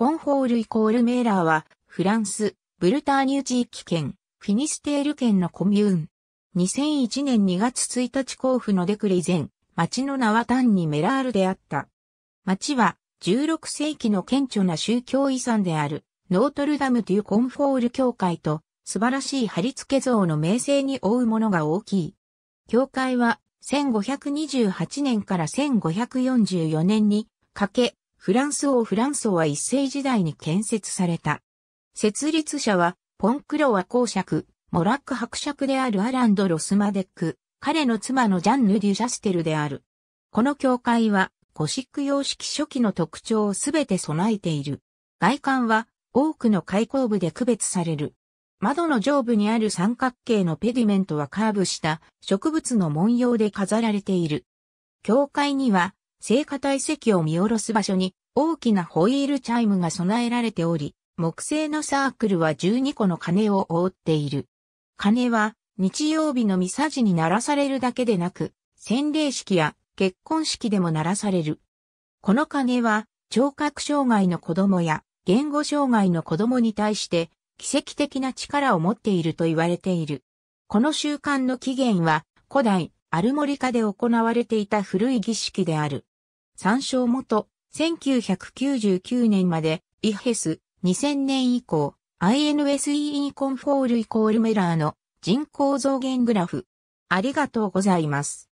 コンフォールイコールメーラーは、フランス、ブルターニュ地域圏、フィニステール県のコミューン。2001年2月1日交付のデクリゼン、町の名は単にメラールであった。町は、16世紀の顕著な宗教遺産である、ノートルダムというコンフォール教会と、素晴らしい貼り付け像の名声に覆うものが大きい。教会は1528年から1544年にかけフランス王フランソは一世時代に建設された。設立者は、ポンクロワ公爵、モラック伯爵であるアランド・ロスマデック、彼の妻のジャンヌ・デュ・シャステルである。この教会は、ゴシック様式初期の特徴をすべて備えている。外観は、多くの開口部で区別される。窓の上部にある三角形のペディメントはカーブした植物の文様で飾られている。教会には聖火体積を見下ろす場所に大きなホイールチャイムが備えられており、木製のサークルは12個の鐘を覆っている。鐘は日曜日のミサジに鳴らされるだけでなく、洗礼式や結婚式でも鳴らされる。この鐘は聴覚障害の子供や言語障害の子供に対して奇跡的な力を持っていると言われている。この習慣の起源は古代アルモリカで行われていた古い儀式である。参照元、1999年まで、イヘス、2000年以降、INSEE コンフォールイコールメラーの人口増減グラフ。ありがとうございます。